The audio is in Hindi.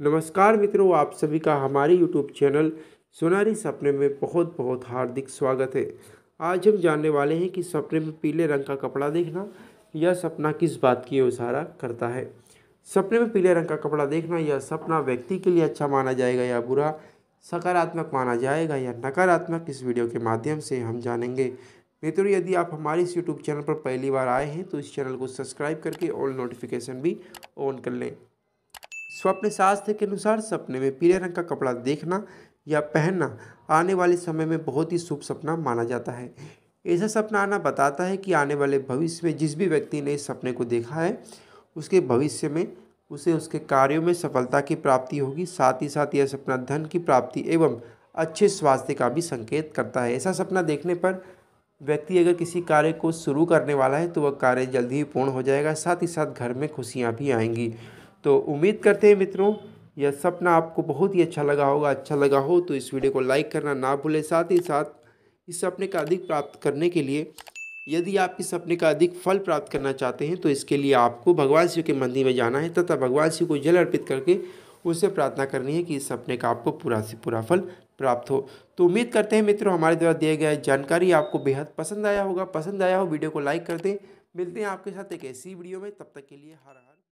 नमस्कार मित्रों आप सभी का हमारे यूट्यूब चैनल सुनारी सपने में बहुत बहुत हार्दिक स्वागत है आज हम जानने वाले हैं कि सपने में पीले रंग का कपड़ा देखना यह सपना किस बात की इशारा करता है सपने में पीले रंग का कपड़ा देखना यह सपना व्यक्ति के लिए अच्छा माना जाएगा या बुरा सकारात्मक माना जाएगा या नकारात्मक इस वीडियो के माध्यम से हम जानेंगे मित्रों यदि आप हमारे इस यूट्यूब चैनल पर पहली बार आए हैं तो इस चैनल को सब्सक्राइब करके ऑल नोटिफिकेशन भी ऑन कर लें स्वप्न शास्त्र के अनुसार सपने में पीले रंग का कपड़ा देखना या पहनना आने वाले समय में बहुत ही शुभ सपना माना जाता है ऐसा सपना आना बताता है कि आने वाले भविष्य में जिस भी व्यक्ति ने इस सपने को देखा है उसके भविष्य में उसे उसके कार्यों में सफलता की प्राप्ति होगी साथ ही साथ यह सपना धन की प्राप्ति एवं अच्छे स्वास्थ्य का भी संकेत करता है ऐसा सपना देखने पर व्यक्ति अगर किसी कार्य को शुरू करने वाला है तो वह कार्य जल्दी ही पूर्ण हो जाएगा साथ ही साथ घर में खुशियाँ भी आएंगी तो उम्मीद करते हैं मित्रों यह सपना आपको बहुत ही अच्छा लगा होगा अच्छा लगा हो तो इस वीडियो को लाइक करना ना भूलें साथ ही साथ इस सपने का अधिक प्राप्त करने के लिए यदि आप इस सपने का अधिक फल प्राप्त करना चाहते हैं तो इसके लिए आपको भगवान शिव के मंदिर में जाना है तथा भगवान शिव को जल अर्पित करके उससे प्रार्थना करनी है कि इस सपने का आपको पूरा से पूरा फल प्राप्त हो तो उम्मीद करते हैं मित्रों हमारे द्वारा दिया गया जानकारी आपको बेहद पसंद आया होगा पसंद आया हो वीडियो को लाइक कर दें मिलते हैं आपके साथ एक ऐसी वीडियो में तब तक के लिए हर हर